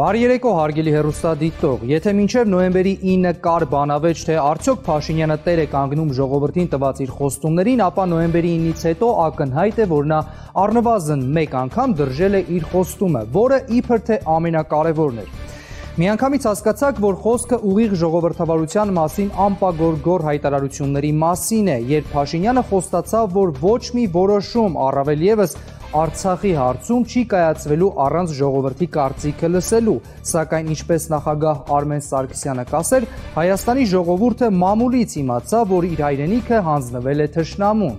Բարի երեկո հարգելի հերոստադիտող։ Եթե մինչև նոեմբերի 9-ը կար բանավեճ, թե արդյոք Փաշինյանը տեր է կանգնում ժողովրդին տված իր խոստումներին, ապա նոեմբերի 9-ից հետո ակնհայտ է, որ նա առնվազն 1 անգամ դրժել է իր խոստումը, որը իբր թե ամենակարևորն էր։ Միանգամից հասկացաք, որ խոսքը ուղիղ ժողովրդավարության մասին ամպագորգոր հայտարարությունների մասին է, երբ Փաշինյանը խոստացավ, որ ոչ մի որոշում, առավել եւս Արցախի հարցում չի կայացվելու առանց ժողովրդի կարծիքը լսելու, սակայն ինչպես նախագահ Արմեն Սարգսյանը կասեր, Հայաստանի ժողովուրդը մամուլից իմացավ, որ իր հայրենիքը հանձնվել է թշնամուն։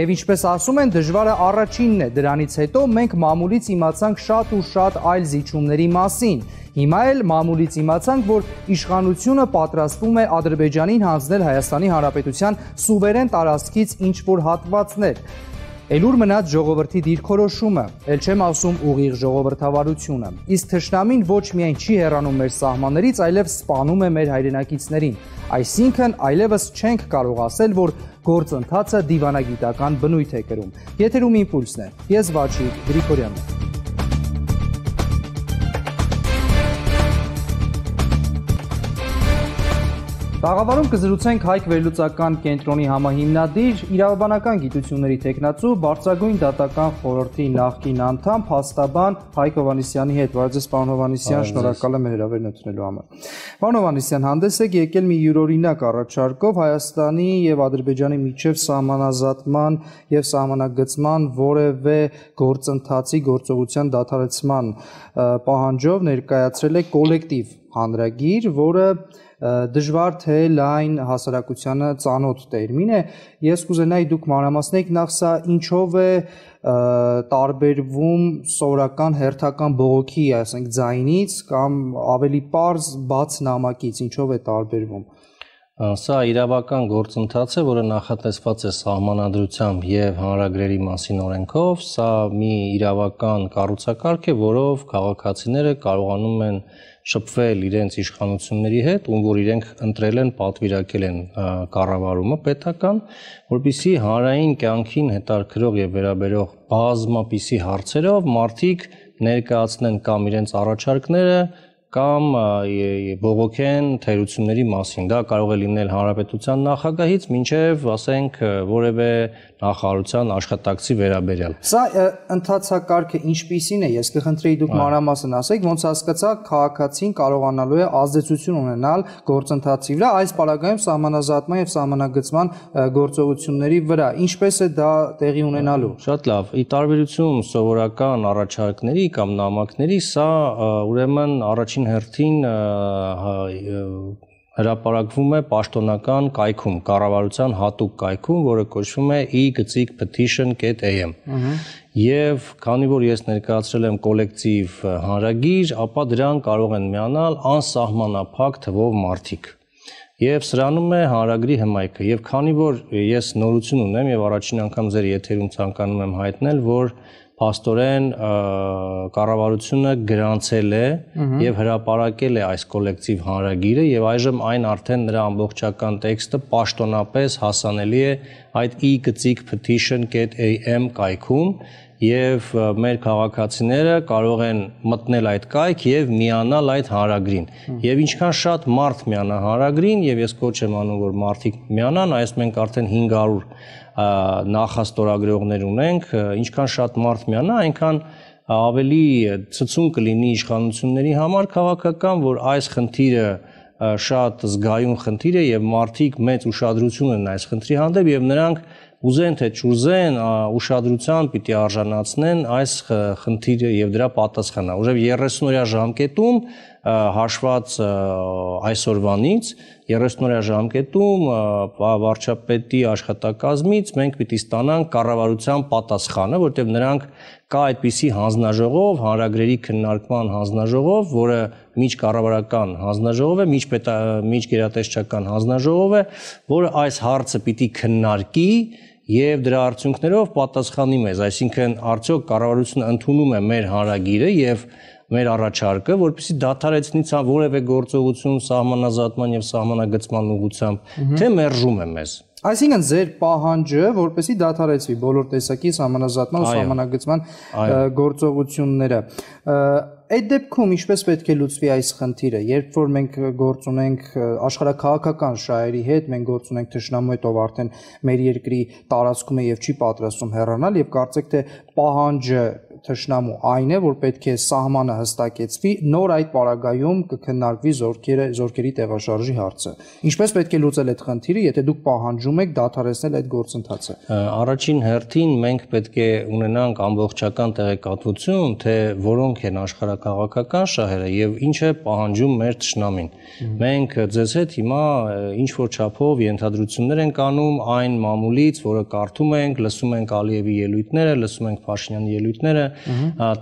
Եվ ինչպես ասում են, դժվարը առաջինն է, դրանից հետո մենք մամուլից իմացանք շատ ու շատ այլ զիջումների մասին։ Հիմա էլ մամուլից իմացանք, որ իշխանությունը պատրաստվում է Ադրբեջանին հանձնել Հայաստանի Հանրապետության սուվերեն տարածքից ինչ որ հատվածներ։ Էլուր մնաց ժողովրդի դիրքորոշումը, ել չեմ ասում ուղիղ ժողովրդավարությունը։ Իսկ թշնամին ոչ միայն չի հեռանում մեր սահմաններից, այլև սպանում է մեր հայրենակիցներին։ Այսինքն, այլևս չենք կարող ասել, որ գործընթացը դիվանագիտական բնույթ է կրում։ Եթերում իմպուլսն է։ Ես Վաչի Գրիգորյանն եմ։ Տաղավարում կզրուցենք Հայկ վերլուծական կենտրոնի համահիմնադիր, իրավաբանական գիտությունների տեխնացու, բարձրագույն դատական խորհրդի նախկին անդամ, փաստաբան Հայկ Հովանիսյանի հետ։ Վարժես պարոն Հովանիսյան, շնորհակալ եմ հրավերնությունելու համար։ Պարոն Հովանիսյան, հանդես եք եկել մի յուրօրինակ առաջարկով Հայաստանի եւ Ադրբեջանի միջև սահմանազատման եւ սահմանագծման որևէ գործընթացի գործողության դադարեցման պահանջով ներկայացրել է կոլեկտիվ հանրագիր, որը դժվար թե լայն հասարակությանը ծանոթ տերմին է։ Ես կուզենայի դուք մանրամասնեք նախ սա ինչով է տարբերվում սովորական հերթական բողոքի, ասենք, ձայնից կամ ավելի པարզ բաց նամակից, ինչով է տարբերվում։ Ա Սա իրավական գործընթաց է, որը նախատեսված է սահմանադրությամբ եւ հանրագրերի մասին օրենքով, սա մի իրավական կառուցակարգ է, որով քաղաքացիները կարողանում են շփվել իրենց իշխանությունների հետ, ում որ իրենք ընտրել են, պատվիրակել են կառավարումը պետական, որբիսի հանրային կյանքին հետարկրող եւ վերաբերող բազմապիսի հարցերով մարդիկ ներկայացնեն կամ իրենց առաջարկները, կամ բողոքեն թերությունների մասին։ Դա կարող է լինել հանրապետության նախագահից մինչև, ասենք, որևէ նախարարության աշխատակցի վերաբերյալ։ Սա ընդհանցակարգը ինչպիսին է, ես կխնդրեի դուք մանրամասն ասեք, ոնց հասկացա քաղաքացին կարողանալու է ազդեցություն ունենալ գործընթացի վրա այս պարագայում սահմանազատման եւ սահմանագծման գործողությունների վրա։ Ինչպես է դա տեղի ունենալու։ Շատ լավ։ Ի տարբերություն սովորական առաջարկների կամ նամակների, սա ուրեմն առաջին հերթին հրապարակվում է պաշտոնական կայքում, կառավարության հատուկ կայքում, որը կոչվում է e-petition.am։ Եվ քանի որ ես ներկայացրել եմ կոլեկտիվ հանրագիր, ապա դրան կարող են միանալ անսահմանափակ թվով մարդիկ։ Եվ սրանում է հանրագրի հմայքը։ Եվ քանի որ ես նորություն ունեմ եւ առաջին անգամ ձեր եթերում ցանկանում եմ հայտնել, որ Փաստորեն կառավարությունը գրանցել է եւ հրապարակել է այս կոլեկտիվ հանրագիրը եւ այժմ այն արդեն նրա ամբողջական տեքստը պաշտոնապես հասանելի է այդ e-petition.am կայքում եւ մեր քաղաքացիները կարող են մտնել այդ կայք եւ միանալ այդ հանրագրին։ Եվ ինչքան շատ մարդ միանա հանրագրին եւ ես կոչ եմ անում որ մարդիկ միանան, այս մենք արդեն 500 նախաստորագրողներ ունենք, ինչքան շատ մարդ միանա, այնքան ավելի ցցուն կլինի իշխանությունների համար քաղաքական, որ այս խնդիրը շատ զգայուն խնդիր է եւ մարդիկ մեծ ուշադրություն են այս խնդրի հանդեպ եւ նրանք ուզեն թե չուզեն, ուշադրության պիտի արժանացնեն այս խնդիրը եւ դրա պատասխանը։ Ուժեւ 30-օրյա ժամկետում հաշված այսօրվանից 30-օրյա ժամկետում վարչապետի աշխատակազմից մենք պիտի ստանանք կառավարության պատասխանը, որտեղ նրանք կա այդպիսի հանձնաժողով, հանրագրերի քննարկման հանձնաժողով, որը միջկառավարական հանձնաժողով է, միջպետա միջգերատեսչական հանձնաժողով է, որը այս հարցը պիտի քննարկի, եւ դրա արդյունքներով պատասխանի մեզ, այսինքն արդյոք կառավարությունը ընդունում է մեր հանրագիրը եւ մեր առաջարկը, որպեսզի դադարեցնի ցա որևէ գործողություն սահմանազատման եւ սահմանագծման ուղղությամբ, թե մերժում է մեզ։ Ա, Այսինքն ձեր պահանջը, որպեսի դադարեցվի բոլոր տեսակի համանազատման ու համանագծման գործողությունները։ Այդ դեպքում ինչպես պետք է լուծվի այս խնդիրը, երբ որ մենք գործ ունենք աշխարհակահաղական շահերի հետ, մենք գործ ունենք ճշնամու հետ, ով արդեն մեր երկրի տարածքում է եւ չի պատրաստում հեռանալ եւ կարծեք թե պահանջը թշնամու այն է, որ պետք է սահմանը հստակեցվի, նոր այդ պարագայում կքննարկվի զորքերը զորքերի տեղաշարժի հարցը։ Ինչպես պետք է լուծել այդ խնդիրը, եթե դուք պահանջում եք դադարեցնել այդ գործընթացը։ Առաջին հերթին մենք պետք է ունենանք ամբողջական տեղեկատվություն, թե որոնք են աշխարհակաղակական շահերը եւ ինչ է պահանջում մեր ճշնամին։ Մենք ձեզ հետ հիմա ինչ որ չափով ենթադրություններ ենք անում այն մամուլից, որը կարդում ենք, լսում ենք Ալիևի ելույթները, լսում ենք Փաշինյանի ելույթները,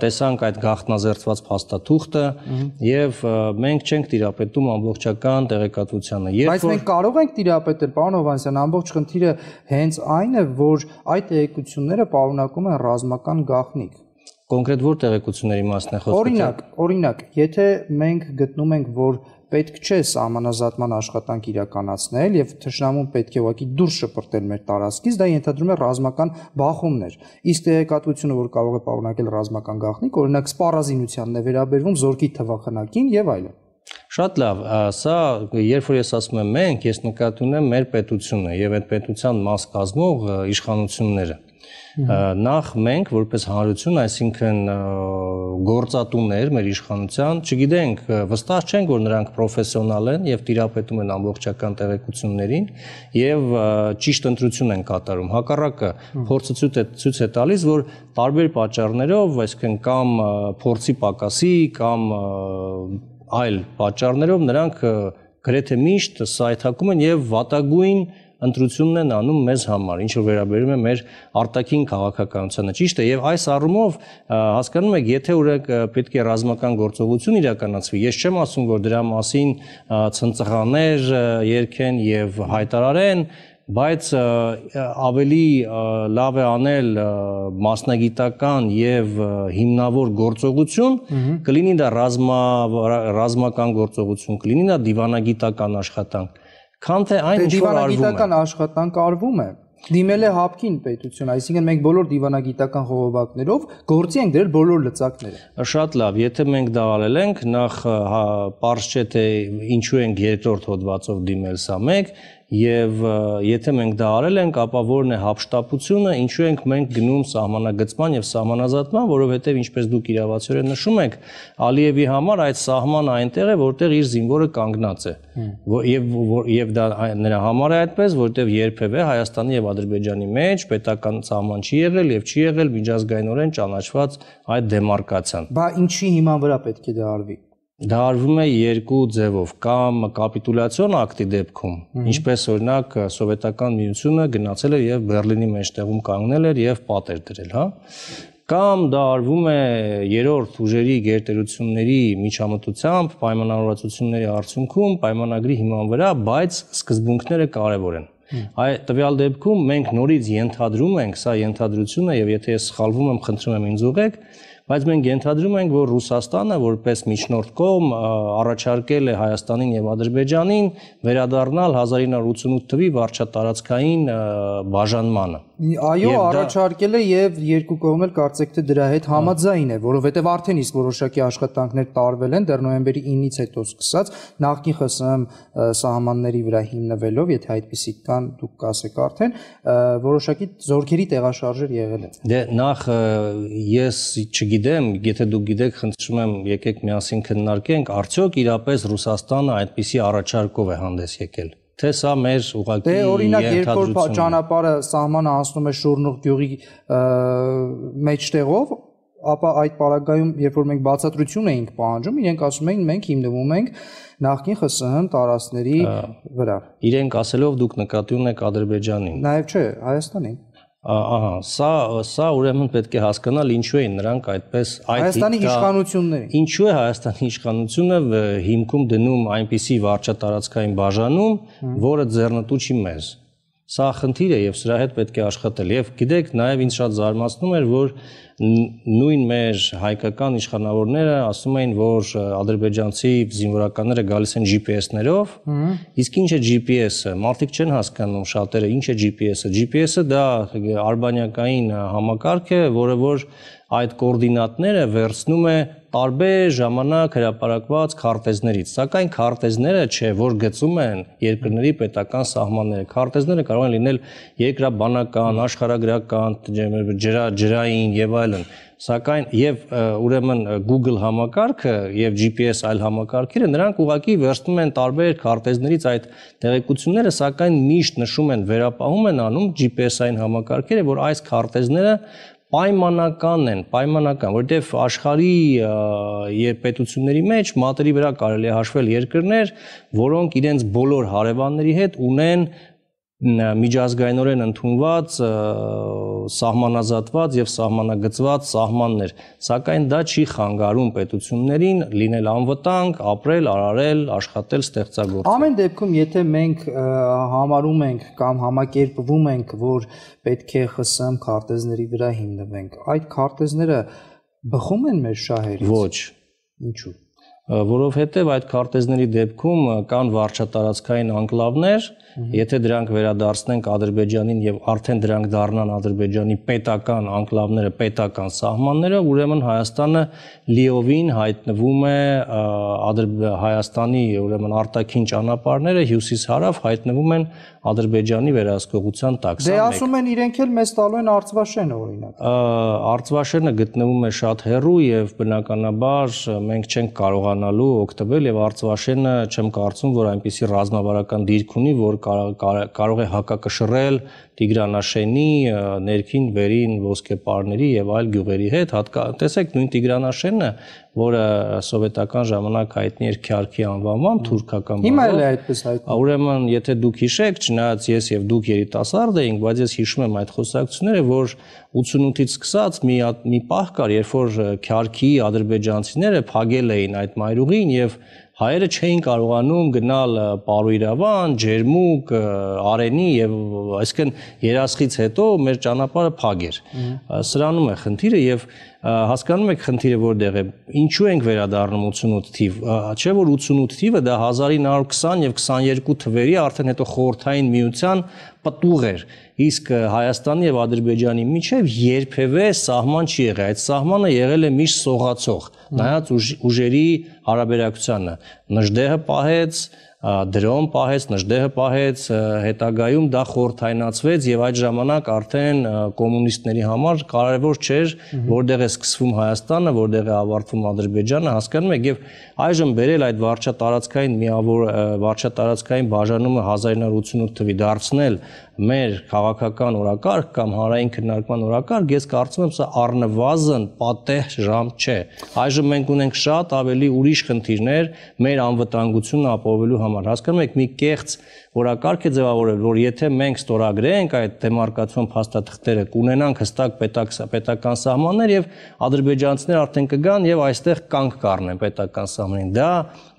տեսանք այդ գախտնազերծված փաստաթուղթը եւ մենք չենք տիրապետում ամբողջական տեղեկատվությանը։ Բայց մենք կարող ենք տիրապետել, պարոն Հովանեսյան, ամբողջ խնդիրը հենց այն է, որ այդ տեղեկությունները պարունակում են ռազմական գաղտնիք կոնկրետ որ տեղեկությունների մասն է խոսքը։ Օրինակ, օրինակ, եթե մենք գտնում ենք, որ պետք չէ համանազատման աշխատանք իրականացնել եւ թշնամուն պետք է ուղղակի դուրս շպրտել մեր տարածքից, դա ենթադրում է ռազմական բախումներ։ Իսկ տեղեկատվությունը, որ կարող է պարունակել ռազմական գաղտնիք, օրինակ սպառազինությանն է վերաբերվում զորքի թվախնակին եւ այլն։ Շատ լավ, սա երբ որ ես ասում եմ մենք, ես նկատի ունեմ մեր պետությունը եւ այդ պետության մաս կազմող իշխանությունները Նախ մենք որպես հանրություն, այսինքն գործատուներ մեր իշխանության, չգիտենք, վստահ չենք, որ նրանք պրոֆեսիոնալ են եւ տիրապետում են ամբողջական տեղեկություններին եւ ճիշտ ընտրություն են կատարում։ Հակառակը փորձը ցույց է տալիս, որ տարբեր պատճառներով, այսինքն կամ փորձի պակասի, կամ այլ պատճառներով նրանք գրեթե միշտ սայթակում են եւ վատագույն ընտրությունն են անում մեզ համար, ինչ որ վերաբերում է մեր արտաքին քաղաքականությանը, ճիշտ է, եւ այս առումով հասկանում եք, եթե օրենք պետք է ռազմական գործողություն իրականացվի, ես չեմ ասում, որ դրա մասին ցնցղաներ երկեն եւ հայտարարեն, բայց ավելի լավ է անել մասնագիտական եւ հիմնավոր գործողություն, կլինի դա ռազմա ռազմական գործողություն, կլինի դա դիվանագիտական աշխատանք քան թե այն դե ինչ որ արվում է։ Դիվանագիտական աշխատանք արվում է։ Դիմել է հապկին պետություն, այսինքն մենք բոլոր դիվանագիտական խողովակներով գործի ենք դրել բոլոր լծակները։ Շատ լավ, եթե մենք դա արել ենք, նախ հա, պարզ չէ թե ինչու ենք երրորդ հոդվածով դիմել սա մեկ, եւ եթե մենք դա արել ենք, ապա որն է հապշտապությունը, ինչու ենք մենք գնում սահմանագծման եւ սահմանազատման, որովհետեւ ինչպես դուք իրավացիորեն նշում եք, Ալիևի համար այդ սահմանը այնտեղ է, որտեղ իր զինվորը կանգնած է։ Եվ եւ դա նրա համար է այդպես, որտեղ երբևէ Հայաստանի եւ Ադրբեջանի մեջ պետական սահման չի եղել եւ չի եղել միջազգայինորեն ճանաչված այդ դեմարկացիան։ Բա ինչի հիման վրա պետք է դա արվի։ Դա արվում է երկու ձևով՝ կամ կապիտուլյացիոն ակտի դեպքում, ինչպես օրինակ սովետական միությունը գնացել էր եւ Բեռլինի մեջտեղում կանգնել էր եւ պատեր դրել, հա։ Կամ դա արվում է երրորդ ուժերի գերտերությունների միջամտությամբ, պայմանավորվածությունների արդյունքում, պայմանագրի հիման վրա, բայց սկզբունքները կարևոր են։ Այ տվյալ դեպքում մենք նորից ենթադրում ենք, սա ենթադրություն է եւ եթե ես սխալվում եմ, խնդրում եմ ինձ ուղեք, բայց մենք ենթադրում ենք, որ Ռուսաստանը որպես միջնորդ կողմ առաջարկել է Հայաստանին եւ Ադրբեջանին վերադառնալ 1988 թվականի վարչատարածքային բաժանմանը։ Այո, առաջարկել է եւ երկու կողմն էլ կարծեք թե դրա հետ համաձայն է, որովհետեւ արդեն իսկ որոշակի աշխատանքներ տարվել են դեռ նոյեմբերի 9-ից հետո սկսած նախկին ԽՍՀՄ սահմանների վրա հիմնվելով, եթե այդպեսի կան, դուք կասեք արդեն, որոշակի զորքերի տեղաշարժեր եղել են։ Դե նախ ես չգիտեմ չգիտեմ, եթե դուք գիտեք, խնդրում եմ եկեք միասին քննարկենք, արդյոք իրապես Ռուսաստանը այդպիսի առաջարկով է հանդես եկել։ Թե սա մեր ուղղակի Դե օրինակ երկրորդ ճանապարհը սահմանը անցնում է Շուրնուղ գյուղի մեջտեղով, ապա այդ պարագայում երբ որ մենք բացատրություն էինք պահանջում, իրենք ասում էին մենք հիմնվում ենք նախկին ԽՍՀՄ տարածքների վրա։ Իրենք ասելով դուք նկատի ունեք Ադրբեջանին։ Նաև չէ, Հայաստանին ահա սա սա ուրեմն պետք է հասկանալ ինչու էին նրանք այդպես այդ Հայաստանի իշխանությունները ինչու է Հայաստանի իշխանությունը հիմքում դնում այնպիսի վարչատարածքային բաժանում որը ձեռնտու չի մեզ Սա խնդիր է եւ սրա հետ պետք է աշխատել։ Եվ գիտեք, նաեւ ինձ շատ զարմացնում էր, որ նույն մեր հայկական իշխանավորները ասում էին, որ ադրբեջանցի զինվորականները գալիս են GPS-ներով, իսկ ինչ է GPS-ը։ Մարդիկ չեն հասկանում շատերը, ինչ է GPS-ը։ GPS-ը դա արբանյակային համակարգ է, որը որ այդ կոորդինատները վերցնում է տարբեր ժամանակ հրապարակված քարտեզներից, սակայն քարտեզները չէ, որ գծում են երկրների պետական սահմանները։ Քարտեզները կարող են լինել երկրաբանական, աշխարհագրական, ջրա ջրային եւ այլն։ Սակայն եւ ուրեմն Google համակարգը եւ GPS այլ համակարգերը նրանք ուղակի վերցնում են տարբեր քարտեզներից այդ տեղեկությունները, սակայն միշտ նշում են, վերապահում են անում GPS-ային համակարգերը, որ այս քարտեզները պայմանական են, պայմանական, որովհետև աշխարհի եւ պետությունների մեջ մատերի վրա կարելի է հաշվել երկրներ, որոնք իրենց բոլոր հարևանների հետ ունեն միջազգայինորեն ընդունված, սահմանազատված եւ սահմանագծված սահմաններ, սակայն դա չի խանգարում պետություններին լինել անվտանգ, ապրել, արարել, աշխատել, ստեղծագործել։ Ամեն դեպքում, եթե մենք համարում ենք կամ համակերպվում ենք, որ պետք է ԽՍՀՄ քարտեզների վրա հիմնվենք, այդ քարտեզները բխում են մեր շահերից։ Ոչ։ Ինչու՞ որովհետև այդ քարտեզների դեպքում կան վարչատարածքային անկլավներ, եթե դրանք վերադարձնենք Ադրբեջանին եւ արդեն դրանք դառնան Ադրբեջանի պետական անկլավները, պետական սահմանները, ուրեմն Հայաստանը լիովին հայտնվում է Հայաստանի, ուրեմն արտաքին ճանապարհները հյուսիս-հարավ հայտնվում են Ադրբեջանի վերահսկողության տակ։ Դե ասում են իրենք էլ մեզ տալու են Արցվաշենը օրինակ։ Արցվաշենը գտնվում է շատ հեռու եւ բնականաբար մենք չենք կարողանա ստանալու օգտվել եւ Արծվաշենը չեմ կարծում, որ այնպիսի ռազմավարական դիրք ունի, որ կարող է հակակշռել Տիգրանաշենի ներքին վերին ոսկեպարների եւ այլ գյուղերի հետ հատկա տեսեք նույն Տիգրանաշենը որը սովետական ժամանակ հայտնի էր քյարքի անվանման թուրքական բանով հիմա էլ է այդպես հայտնի ուրեմն եթե դուք հիշեք չնայած ես եւ դուք երիտասարդ էինք բայց ես հիշում եմ այդ խոսակցությունները որ 88-ից սկսած մի մի պահ կար երբ որ քյարքի ադրբեջանցիները փակել էին այդ մայրուղին եւ հայերը չէին կարողանում գնալ Պարույրավան, Ջերմուկ, Արենի եւ այսինքն երասխից հետո մեր ճանապարհը փակ էր։ Սրանում է խնդիրը եւ և հասկանում եք խնդիրը որտեղ է։ Ինչու ենք վերադառնում 88 թիվ, չէ՞ որ 88 թիվը դա 1920 եւ 22 թվերի արդեն հետո խորթային միության պտուղ էր, իսկ Հայաստանի եւ Ադրբեջանի միջև երբևէ սահման չի եղել։ Այդ սահմանը եղել է միշտ սողացող, նայած ուժերի հարաբերակցությանը։ Նժդեհը պահեց, դրոն պահեց, նժդեհը պահեց, հետագայում դա խորթայնացվեց եւ այդ ժամանակ արդեն կոմունիստների համար կարևոր չէր որտեղ է սկսվում Հայաստանը, որտեղ է ավարտվում Ադրբեջանը, հասկանում եք եւ այժմ վերել այդ վարչատարածքային միավոր վարչատարածքային բաժանումը 1988 թվի դարձնել մեր քաղաքական օրակարգ կամ հանրային քննարկման օրակարգ, ես կարծում եմ, սա առնվազն պատեհ ժամ չէ։ Այժմ մենք ունենք շատ ավելի ուրիշ խնդիրներ մեր անվտանգությունը ապահովելու համար։ Հասկանում եք, մի կեղծ օրակարգ է ձևավորել, որ եթե մենք ստորագրենք այդ դեմարկացիոն փաստաթղթերը, կունենանք հստակ պետական սահմաններ եւ ադրբեջանցիները արդեն կգան եւ այստեղ կանք կառնեն պետական սահմանին։ Դա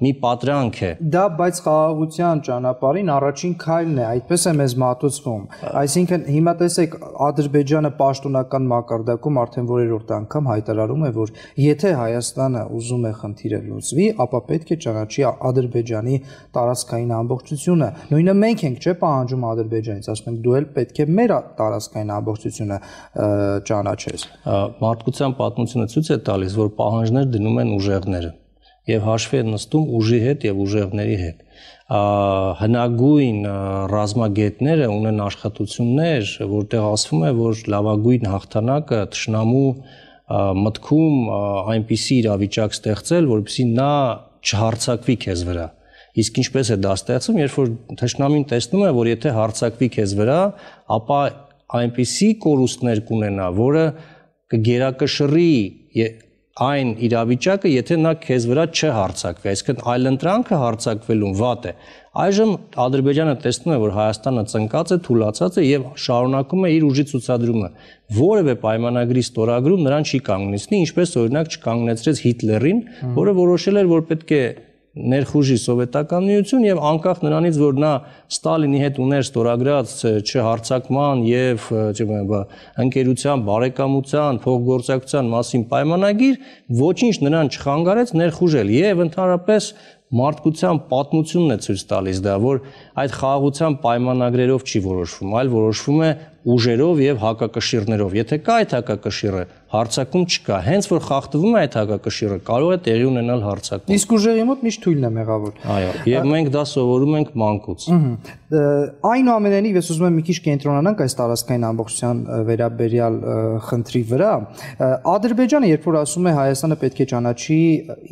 մի պատրանք է։ Դա բայց խաղաղության ճանապարհին առաջին քայլն է, այդպես է մեզ մատուցվում ստացվում։ Այսինքն հիմա տեսեք Ադրբեջանը պաշտոնական մակարդակում արդեն որերորդ անգամ հայտարարում է, որ եթե Հայաստանը ուզում է խնդիրը լուծվի, ապա պետք է ճանաչի Ադրբեջանի տարածքային ամբողջությունը։ Նույնը մենք ենք, չէ՞, պահանջում Ադրբեջանից, ասում ենք դու էլ պետք է մեր տարածքային ամբողջությունը ճանաչես։ Մարդկության պատմությունը ցույց է տալիս, որ պահանջներ դնում են ուժեղները եւ հաշվի է նստում ուժի հետ եւ ուժեղների հետ։ Ա, հնագույն ռազմագետները ունեն աշխատություններ, որտեղ ասվում է, որ լավագույն հաղթանակը ճշնամու մտքում այնպիսի իրավիճակ ստեղծել, որպեսզի նա չհարցակվի քեզ վրա։ Իսկ ինչպես է դա ստեղծում, երբ որ ճշնամին տեսնում է, որ եթե հարցակվի քեզ վրա, ապա այնպիսի կորուստներ կունենա, որը կգերակշռի այն իրավիճակը, եթե նա քեզ վրա չհարցակվի, այսինքն այլընտրանքը հարցակվելուն վատ է։ Այժմ Ադրբեջանը տեսնում է, որ Հայաստանը ծնկած է, թուլացած է եւ շարունակում է իր ուժի ցուցադրումը։ Որևէ պայմանագրի ստորագրում նրան չի կանգնեցնի, ինչպես օրինակ չկանգնեցրեց Հիտլերին, որը որոշել էր, որ պետք է ներխուժի սովետական միություն եւ անկախ նրանից որ նա Ստալինի հետ ուներ ստորագրած չհարցակման եւ չեմ ընկերության, բարեկամության, փոխգործակցության մասին պայմանագիր ոչինչ նրան չխանգարեց ներխուժել եւ ընդհանրապես մարդկության պատմությունն է ցույց տալիս դա, որ այդ խաղաղության պայմանագրերով չի որոշվում, այլ որոշվում է ուժերով եւ հակակշիռներով։ Եթե կա այդ հակակշիռը, հարցակում չկա։ Հենց որ խախտվում է այդ հակակշիռը, կարող է տեղի ունենալ հարցակում։ Իսկ ուժերի մոտ միշտ թույլն է մեղավոր։ Այո, եւ մենք դա սովորում ենք մանկուց։ Այնուամենայնիվ ես ուզում եմ մի քիչ կենտրոնանանք այս տարածքային ամբողջության վերաբերյալ խնդրի վրա։ Ադրբեջանը երբ որ ասում է Հայաստանը պետք է ճանաչի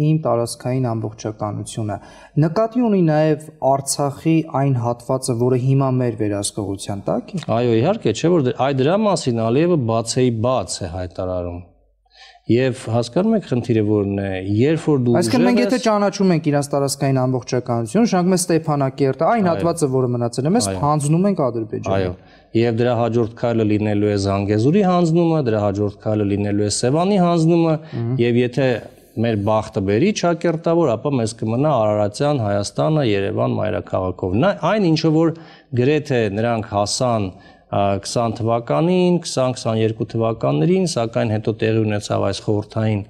իմ տարածքային ամբողջականությունը, նկատի ունի նաեւ Արցախի այն հատվածը, որը հիմա մեր վերահսկողության տակ է։ Այո, իհարկե, չէ որ դե- այ դրա մասին Ալիևը բացեի բաց է հայտարարում։ Եվ հասկանում եք խնդիրը որն է, երբ որ դու Այսինքն մենք եթե ճանաչում ենք իրանց տարածքային ամբողջականությունը, շարունակում ենք Ստեփանակերտը, այն հատվածը, որը մնացել է մեզ, հանձնում ենք Ադրբեջանը։ Այո։ Եվ դրա հաջորդ քայլը լինելու է Զանգեզուրի հանձնումը, դրա հաջորդ քայլը լինելու է Սևանի հանձնումը, եւ եթե մեր բախտը բերի ճակերտավոր, ապա մեզ կմնա Արարատյան, Հայաստանը, Երևան, մայրաքաղաքով։ Այն ինչը որ գրեթե նրանք հասան 20 թվականին, 20-22 թվականներին, սակայն հետո տեղի ունեցավ այս խորթային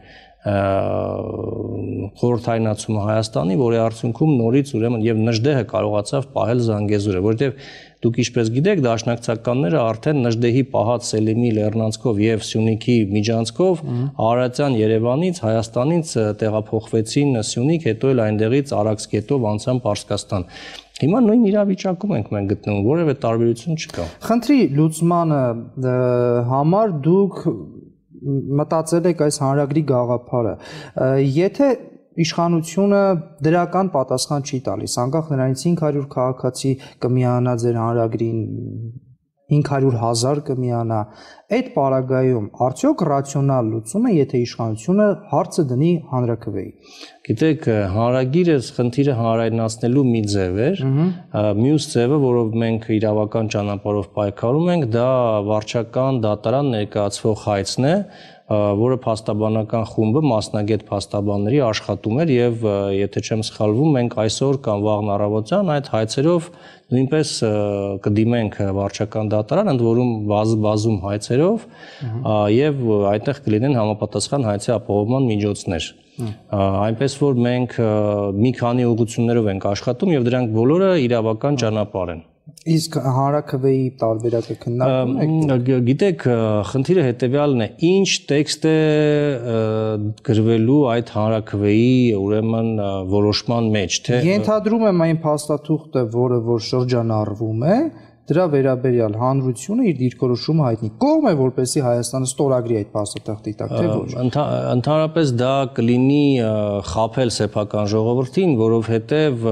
խորհրդայնացումը Հայաստանի, որի արդյունքում նորից ուրեմն եւ նժդեհը կարողացավ պահել Զանգեզուրը, որովհետեւ դուք ինչպես գիտեք, դաշնակցականները արդեն նժդեհի պահած Սելիմի Լեռնանցկով եւ Սյունիքի միջանցքով Արարատյան Երևանից Հայաստանից տեղափոխվեցին Սյունիք, հետո էլ այնտեղից Արաքսկետով անցան Պարսկաստան։ Հիմա նույն իրավիճակում ենք մենք գտնվում, որևէ տարբերություն չկա։ Խնդրի լուծմանը համար դուք մտածել եք այս հանրագրի գաղափարը։ Եթե իշխանությունը դրական պատասխան չի տալիս, անկախ նրանից 500 քաղաքացի կմիանա ձեր հանրագրին 500.000 կմիանա։ Այդ պարագայում արդյոք ռացիոնալ լուծումը, եթե իշխանությունը հարցը դնի հանրակրվեի։ Գիտեք, հանրագիրը խնդիրը հանրայնացնելու մի ձև էր, մյուս ձևը, որով մենք իրավական ճանապարհով պայքարում ենք, դա վարչական դատարան ներկայացվող հայցն է, որը փաստաբանական խումբը մասնագետ փաստաբանների աշխատում էր եւ եթե չեմ սխալվում, մենք այսօր կամ վաղն առավոտյան այդ հայցերով նույնպես կդիմենք վարչական դատարան, ընդ որում բազ բազում հայցերով եւ այդտեղ կլինեն համապատասխան հայցի ապահովման միջոցներ։ Այնպես որ մենք մի քանի ուղություններով ենք աշխատում եւ դրանք բոլորը իրավական ճանապարհ են։ Ա, Իսկ հանրակրվեի տարբերակը քննարկում եք։ Գիտեք, խնդիրը հետեւյալն է, ինչ տեքստ է գրվելու այդ հանրակրվեի, ուրեմն որոշման մեջ, թե Ենթադրում եմ այն փաստաթուղթը, որը որ շրջանառվում է, որ դրա վերաբերյալ հանրությունը իր դիրքորոշումը հայտնի։ Կողմ է, որպեսի Հայաստանը ստորագրի այդ փաստաթղթի տակ, թե ոչ։ Ընդհանրապես դա կլինի խაფել սեփական ժողովրդին, որովհետև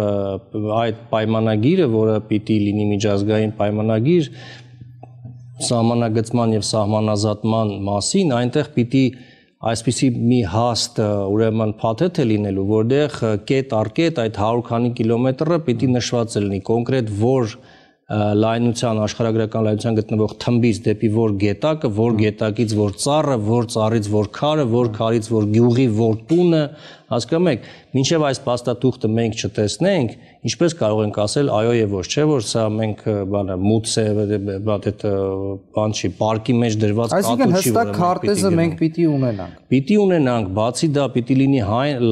այդ պայմանագիրը, որը պիտի լինի միջազգային պայմանագիր, սահմանագծման եւ սահմանազատման մասին, այնտեղ պիտի այսպիսի մի հաստ ուրեմն փաթեթ է լինելու, որտեղ կետ առ կետ այդ 100 քանի կիլոմետրը պիտի նշված լինի կոնկրետ որ լայնության աշխարհագրական լայնության գտնվող թմբից դեպի որ գետակը, որ գետակից որ ծառը, որ ծառից որ քարը, որ քարից որ գյուղի, որ տունը, հասկանում եք, մինչև այս փաստաթուղթը մենք չտեսնենք, ինչպես կարող ենք ասել այո եւ ոչ, չէ՞ որ սա մենք բանը մուց է, բան այդ բան չի, պարկի մեջ դրված կատու չի։ Այսինքն հստակ քարտեզը մենք պիտի ունենանք։ Պիտի ունենանք, բացի դա պիտի լինի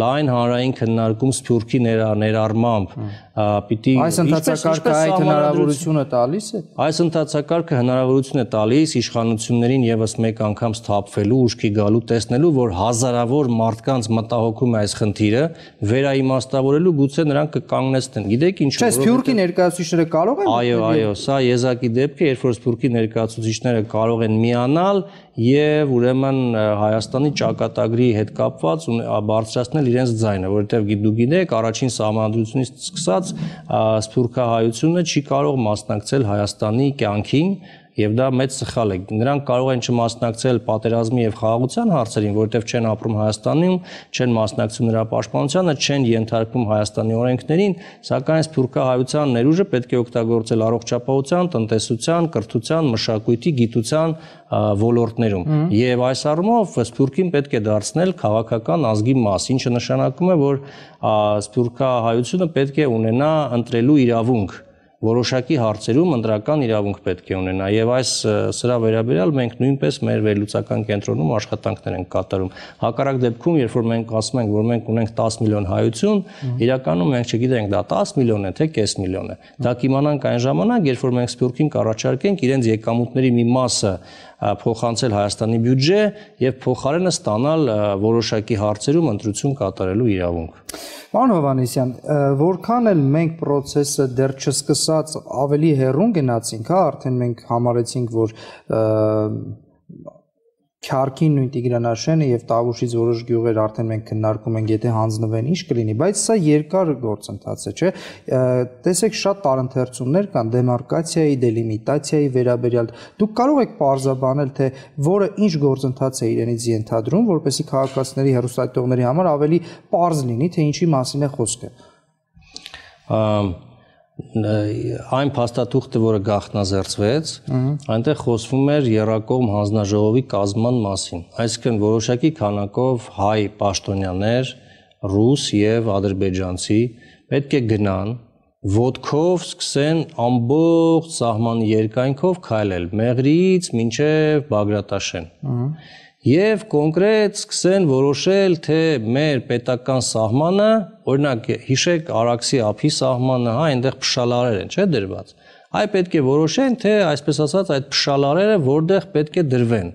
լայն հանրային քննարկում Սփյուռքի ներառմամբ, պիտի Այս ընդհանրակարգը այդ հնարավորությունը տալիս է։ Այս ընդհանրակարգը հնարավորություն է տալիս իշխանություններին եւս մեկ անգամ սթափվելու, ուշքի գալու, տեսնելու, որ հազարավոր մարդկանց մտահոգում է այս խնդիրը վերաիմաստավորելու գուցե նրանք կկանգնեցնեն։ Գիտեք ինչ որը Չէ, Սփյուռքի ներկայացուցիչները կարող են Այո, այո, սա եզակի դեպք է, երբ որ Սփյուռքի ներկայացուցիչները կարող են միանալ եւ ուրեմն Հայաստանի ճակատագրի հետ կապված ու բարձրացնել իրենց ձայնը, որովհետեւ դու գիտեք, առաջին համանդրությունից սկսած Սփյուռքահայությունը չի կարող մասնակցել Հայաստանի կյանքին եւ դա մեծ սխալ է։ Նրանք կարող են չմասնակցել պատերազմի եւ խաղաղության հարցերին, որտեղ չեն ապրում Հայաստանում, չեն մասնակցում նրա պաշտպանությանը, չեն ենթարկվում Հայաստանի օրենքներին, սակայն սփյուռքահայության ներուժը պետք է օգտագործել առողջապահության, տնտեսության, կրթության, մշակույթի, գիտության ոլորտներում։ Եվ այս առումով սփյուռքին պետք է դարձնել քաղաքական ազգի մաս, ինչը նշանակում է, որ սփյուռքահայությունը պետք է ունենա ընտրելու իրավունք որոշակի հարցերում ընդրական իրավունք պետք է ունենա եւ այս սրա վերաբերյալ մենք նույնպես մեր վերլուծական կենտրոնում աշխատանքներ ենք կատարում հակառակ դեպքում երբ որ մենք ասում ենք որ մենք ունենք 10 միլիոն հայություն իրականում մենք չգիտենք դա 10 միլիոն է թե կես միլիոն է դա կիմանանք այն ժամանակ երբ որ մենք սպյուրքին կառաջարկենք իրենց եկամուտների մի մասը փոխանցել Հայաստանի բյուջե եւ փոխարենը ստանալ որոշակի հարցերում ընտրություն կատարելու իրավունք։ Պարոն Հովանեսյան, որքան էլ մենք process-ը դեռ չսկսած ավելի հեռուն գնացինք, հա, արդեն մենք համարեցինք, որ Քյարքին նույն Տիգրանաշենը եւ Տավուշից որոշ գյուղեր արդեն մենք քննարկում ենք, եթե հանձնվեն ինչ կլինի, բայց սա երկար գործընթաց է, չէ։ Տեսեք, շատ տարընթերցումներ կան դեմարկացիայի, դելիմիտացիայի վերաբերյալ։ Դուք կարող եք parzabanել, թե որը ինչ գործընթաց է իրենից ենթադրում, որպեսզի քաղաքացիների հերոստատողների համար ավելի parz լինի, թե ինչի մասին է խոսքը։ Ա այն փաստաթուղթը, որը գախտնազերծվեց, այնտեղ խոսվում էր Երակոմ հանձնաժողովի կազմման մասին։ Այսինքն որոշակի քանակով հայ պաշտոնյաներ, ռուս եւ ադրբեջանցի պետք է գնան ոդկով սկսեն ամբողջ սահման երկայնքով քայլել մեղրից մինչև Բագրատաշեն։ Ահա եւ կոնկրետ սկսեն որոշել, թե մեր պետական սահմանը, օրինակ հիշեք Արաքսի ափի սահմանը, հա, այնտեղ փշալարեր են, չէ՞ դրված։ Այ պետք է որոշեն, թե այսպես ասած այդ փշալարերը որտեղ պետք է դրվեն,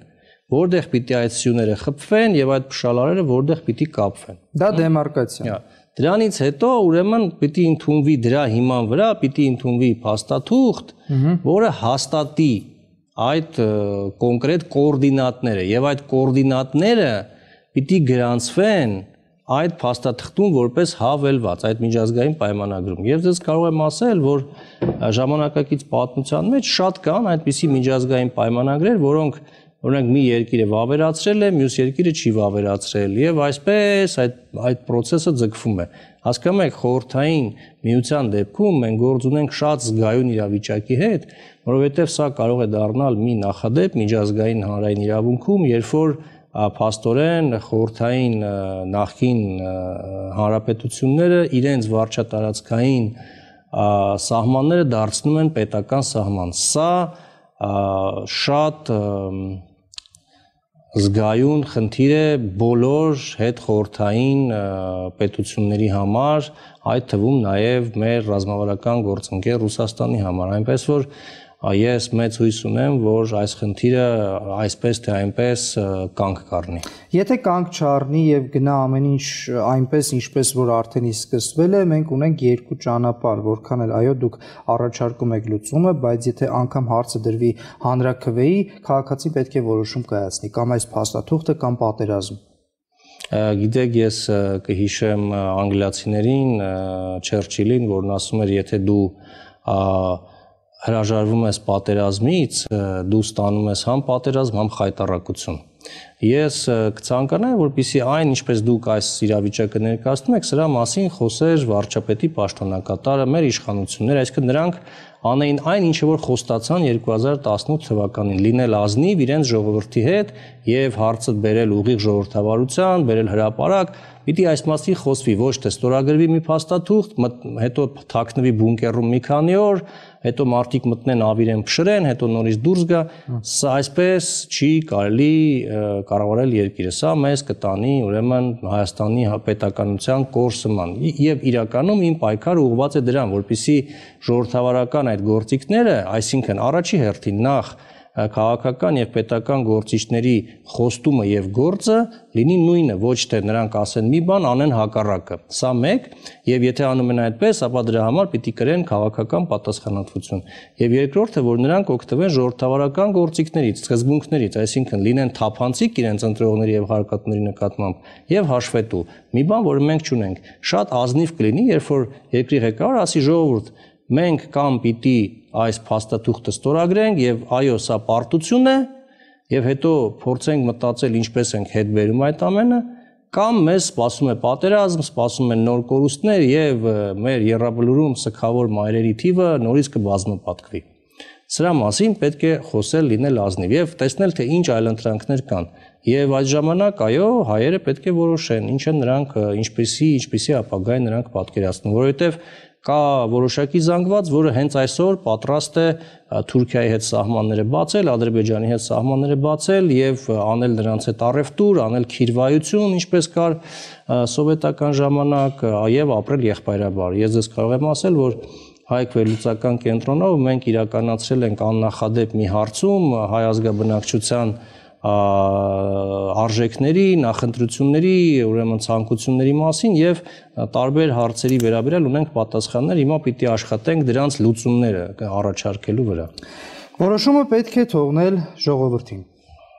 որտեղ պիտի այդ սյուները խփվեն եւ այդ փշալարերը որտեղ պիտի կապվեն։ Դա հա։ դեմարկացիա։ Հա։ Դրանից հետո ուրեմն պիտի ընդունվի դրա հիման վրա, պիտի ընդունվի փաստաթուղթ, որը հաստատի այդ կոնկրետ կոորդինատները եւ այդ կոորդինատները պիտի գրանցվեն այդ փաստաթղթում որպես հավելված այդ միջազգային պայմանագրում։ Եվ ես կարող եմ ասել, որ ժամանակակից պատմության մեջ շատ կան այդպիսի միջազգային պայմանագրեր, որոնք օրինակ մի երկիրը վավերացրել է, մյուս երկիրը չի վավերացրել եւ այսպես այդ այդ process-ը ձգվում է։ Հասկանում եք, խորթային միության դեպքում մենք գործ ունենք շատ զգայուն իրավիճակի հետ, որովհետեւ սա կարող է դառնալ մի նախադեպ միջազգային հանրային իրավունքում, երբ որ փաստորեն խորթային նախին հանրապետությունները իրենց վարչատարածքային սահմանները դարձնում են պետական սահման։ Սա շատ և, զգայուն խնդիր է բոլոր հետ խորթային պետությունների համար, այդ թվում նաև մեր ռազմավարական գործընկեր Ռուսաստանի համար, այնպես որ ես մեծ հույս ունեմ, որ այս խնդիրը այսպես թե այնպես կանգ կառնի։ Եթե կանգ չառնի եւ գնա ամեն ինչ այնպես, ինչպես որ արդեն իսկ սկսվել է, մենք ունենք երկու ճանապարհ, որքան էլ այո դուք առաջարկում եք լուծումը, բայց եթե անգամ հարցը դրվի հանրակրվեի, քաղաքացին պետք է որոշում կայացնի կամ այս փաստաթուղթը կամ պատերազմ գիտեք ես կհիշեմ անգլիացիներին Չերչիլին, որն ասում էր, եթե դու ա, հրաժարվում ես պատերազմից, դու ստանում ես համ պատերազմ, համ խայտարակություն։ Ես կցանկանայի, որpիսի այն, ինչպես դուք այս իրավիճակը ներկայացնում եք, սրա մասին խոսեր վարչապետի պաշտոնակատարը, մեր իշխանությունները, այսինքն նրանք անեին այն, ինչը որ խոստացան 2018 թվականին՝ լինել ազնիվ իրենց ժողովրդի հետ եւ հարցը բերել ուղիղ ժողովրդավարության, բերել հրաապարակ, Պիտի այս մասի խոսվի, ոչ թե ստորագրվի մի փաստաթուղթ, հետո թաքնվի բունկերում մի քանի օր, հետո մարդիկ մտնեն ավիրեն փշրեն, հետո նորից դուրս գա, սա այսպես չի կարելի կառավարել երկիրը։ Սա մեզ կտանի, ուրեմն Հայաստանի պետականության կորսման։ Եվ իրականում իմ պայքարը ուղղված է դրան, որpիսի ժողովրդավարական այդ գործիքները, այսինքն առաջի հերթին նախ քաղաքական եւ պետական գործիչների խոստումը եւ գործը լինի նույնը, ոչ թե նրանք ասեն մի բան, անեն հակառակը։ Սա մեկ, եւ եթե անում են այդպես, ապա դրա համար պիտի կրեն քաղաքական պատասխանատվություն։ Եվ երկրորդը, որ նրանք օգտվեն ժողովրդավարական գործիքներից, սկզբունքներից, այսինքն լինեն թափանցիկ իրենց ընտրողների եւ հարկատների նկատմամբ եւ հաշվետու։ Մի բան, որը մենք չունենք, շատ ազնիվ կլինի, երբ որ երկրի ղեկավար ասի ժողովուրդ, մենք կամ պիտի այս փաստաթուղթը ստորագրենք եւ այո, սա պարտություն է եւ հետո փորձենք մտածել ինչպես ենք հետ վերում այդ ամենը կամ մեզ սպասում է պատերազմ, սպասում են նոր կորուստներ եւ մեր երրաբլուրում սքավոր մայրերի թիվը նորից կբազմապատկվի։ Սրա մասին պետք է խոսել լինել ազնիվ եւ տեսնել թե ինչ այլընտրանքներ կան։ Եվ այդ ժամանակ այո, հայերը պետք է որոշեն, ինչ են նրանք, ինչպեսի, ինչպեսի ապագա է նրանք պատկերացնում, որովհետեւ կա որոշակի զանգված, որը հենց այսօր պատրաստ է Թուրքիայի հետ սահմանները բացել, Ադրբեջանի հետ սահմանները բացել եւ անել նրանց հետ առևտուր, անել քիրվայություն, ինչպես կար սովետական ժամանակ, եւ ապրել եղբայրաբար։ Ես ձեզ կարող եմ ասել, որ Հայկ վերլուծական կենտրոնով մենք իրականացրել ենք աննախադեպ մի հարցում հայ ազգաբնակչության արժեքների, նախընտրությունների, ուրեմն ցանկությունների մասին եւ տարբեր հարցերի վերաբերյալ ունենք պատասխաններ, հիմա պիտի աշխատենք դրանց լուծումները առաջարկելու վրա։ Որոշումը պետք է թողնել ժողովրդին։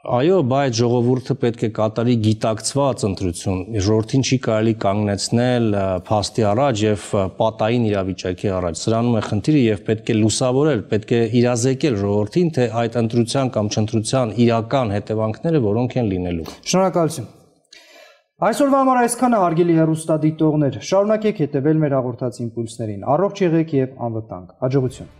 Այո, բայց ժողովուրդը պետք է կատարի գիտակցված ընտրություն։ Ժողովրդին չի կարելի կանգնեցնել փաստի առաջ եւ պատային իրավիճակի առաջ։ Սրանում է խնդիրը եւ պետք է լուսավորել, պետք է իրազեկել ժողովրդին, թե այդ ընտրության կամ չընտրության իրական հետևանքները որոնք են լինելու։ Շնորհակալություն։ Այսօրվա համար այսքանը հարգելի հեռուստադիտողներ, շարունակեք հետևել մեր հաղորդած իմպուլսներին։ Առողջ եղեք եւ անվտանգ։ Հաջողություն։